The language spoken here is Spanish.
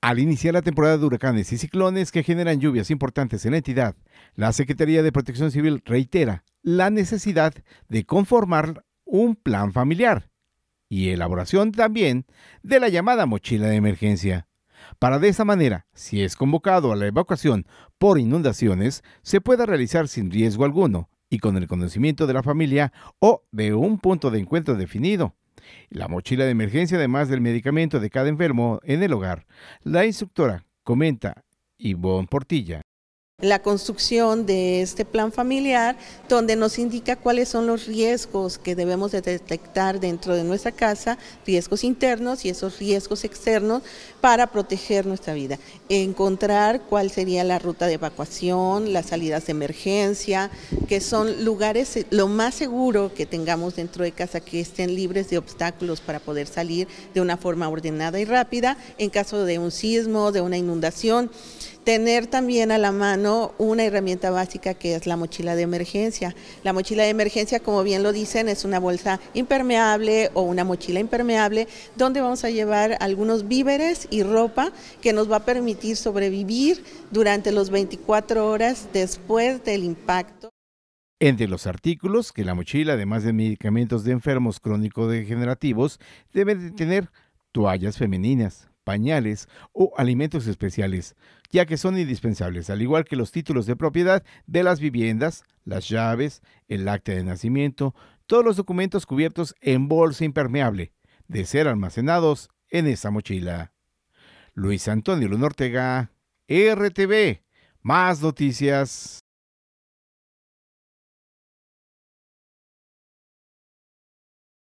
Al iniciar la temporada de huracanes y ciclones que generan lluvias importantes en la entidad, la Secretaría de Protección Civil reitera la necesidad de conformar un plan familiar y elaboración también de la llamada mochila de emergencia, para de esa manera, si es convocado a la evacuación por inundaciones, se pueda realizar sin riesgo alguno y con el conocimiento de la familia o de un punto de encuentro definido la mochila de emergencia además del medicamento de cada enfermo en el hogar. La instructora comenta Ivonne Portilla la construcción de este plan familiar donde nos indica cuáles son los riesgos que debemos detectar dentro de nuestra casa, riesgos internos y esos riesgos externos para proteger nuestra vida. Encontrar cuál sería la ruta de evacuación, las salidas de emergencia, que son lugares lo más seguro que tengamos dentro de casa que estén libres de obstáculos para poder salir de una forma ordenada y rápida en caso de un sismo, de una inundación tener también a la mano una herramienta básica que es la mochila de emergencia. La mochila de emergencia, como bien lo dicen, es una bolsa impermeable o una mochila impermeable donde vamos a llevar algunos víveres y ropa que nos va a permitir sobrevivir durante los 24 horas después del impacto. Entre los artículos que la mochila, además de medicamentos de enfermos crónico-degenerativos, debe de tener toallas femeninas, pañales o alimentos especiales, ya que son indispensables, al igual que los títulos de propiedad de las viviendas, las llaves, el acta de nacimiento, todos los documentos cubiertos en bolsa impermeable, de ser almacenados en esa mochila. Luis Antonio Luna RTV, más noticias.